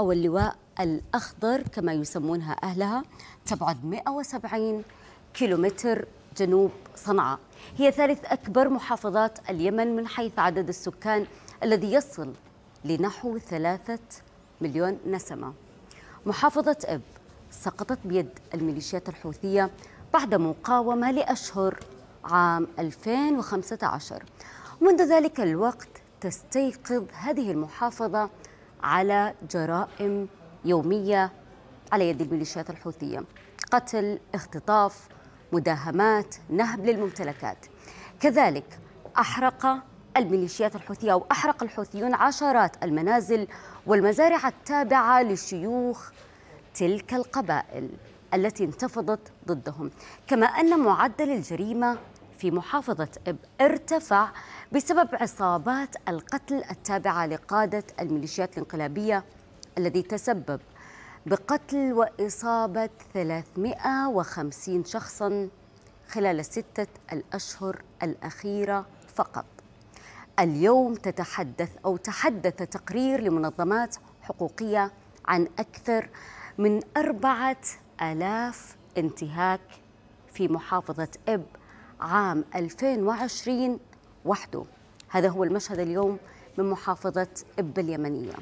أو اللواء الأخضر كما يسمونها أهلها تبعد 170 كيلومتر جنوب صنعاء هي ثالث أكبر محافظات اليمن من حيث عدد السكان الذي يصل لنحو ثلاثة مليون نسمة محافظة إب سقطت بيد الميليشيات الحوثية بعد مقاومة لأشهر عام 2015 منذ ذلك الوقت تستيقظ هذه المحافظة على جرائم يومية على يد الميليشيات الحوثية قتل اختطاف مداهمات نهب للممتلكات كذلك أحرق الميليشيات الحوثية أو أحرق الحوثيون عشرات المنازل والمزارع التابعة لشيوخ تلك القبائل التي انتفضت ضدهم كما أن معدل الجريمة في محافظة إب ارتفع بسبب عصابات القتل التابعة لقادة الميليشيات الانقلابية الذي تسبب بقتل وإصابة 350 شخصا خلال الستة الأشهر الأخيرة فقط اليوم تتحدث أو تحدث تقرير لمنظمات حقوقية عن أكثر من أربعة ألاف انتهاك في محافظة إب عام 2020 وحده هذا هو المشهد اليوم من محافظة إب اليمنية